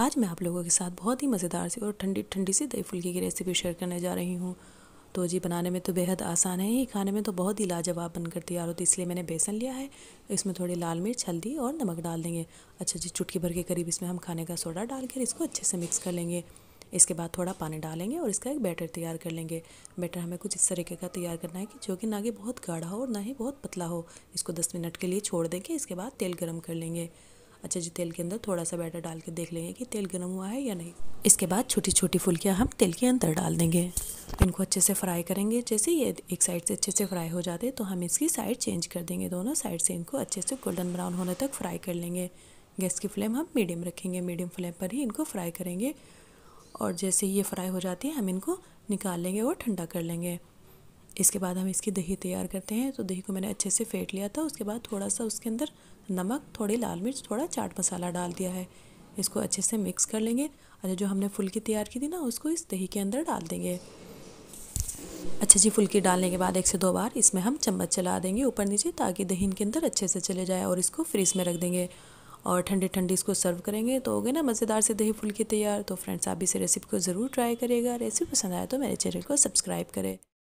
आज मैं आप लोगों के साथ बहुत ही मज़ेदार सी और ठंडी ठंडी सी दही फुल्की की रेसिपी शेयर करने जा रही हूँ तो जी बनाने में तो बेहद आसान है ही खाने में तो बहुत ही लाजवाब बनकर तैयार होती है इसलिए मैंने बेसन लिया है इसमें थोड़ी लाल मिर्च हल्दी और नमक डाल देंगे अच्छा जी चुटकी भर के करीब इसमें हम खाने का सोडा डालकर इसको अच्छे से मिक्स कर लेंगे इसके बाद थोड़ा पानी डालेंगे और इसका एक बैटर तैयार कर लेंगे बैटर हमें कुछ इस तरीके का तैयार करना है कि जो कि ना कि बहुत गाढ़ा हो और ना ही बहुत पतला हो इसको दस मिनट के लिए छोड़ देंगे इसके बाद तेल गर्म कर लेंगे अच्छे जी तेल के अंदर थोड़ा सा बैटर डाल के देख लेंगे कि तेल गर्म हुआ है या नहीं इसके बाद छोटी छोटी फुल्कियाँ हम तेल के अंदर डाल देंगे इनको अच्छे से फ्राई करेंगे जैसे ये एक साइड से अच्छे से फ्राई हो जाते तो हम इसकी साइड चेंज कर देंगे दोनों साइड से इनको अच्छे से गोल्डन ब्राउन होने तक फ्राई कर लेंगे गैस की फ्लेम हम मीडियम रखेंगे मीडियम फ्लेम पर ही इनको फ्राई करेंगे और जैसे ये फ्राई हो जाती है हम इनको निकाल लेंगे और ठंडा कर लेंगे इसके बाद हम इसकी दही तैयार करते हैं तो दही को मैंने अच्छे से फेंट लिया था उसके बाद थोड़ा सा उसके अंदर नमक थोड़ी लाल मिर्च थोड़ा चाट मसाला डाल दिया है इसको अच्छे से मिक्स कर लेंगे अच्छा जो हमने फुल्की तैयार की थी ना उसको इस दही के अंदर डाल देंगे अच्छा जी फुल्की डालने के बाद एक से दो बार इसमें हम चम्मच चला देंगे ऊपर नीचे ताकि दही इनके अंदर अच्छे से चले जाए और इसको फ्रीज में रख देंगे और ठंडी ठंडी इसको सर्व करेंगे तो हो गए ना मज़ेदार से दही फुल्की तैयार तो फ्रेंड्स आप इस रेसिपी को ज़रूर ट्राई करिएगा रेसिपी पसंद आए तो मेरे चैनल को सब्सक्राइब करें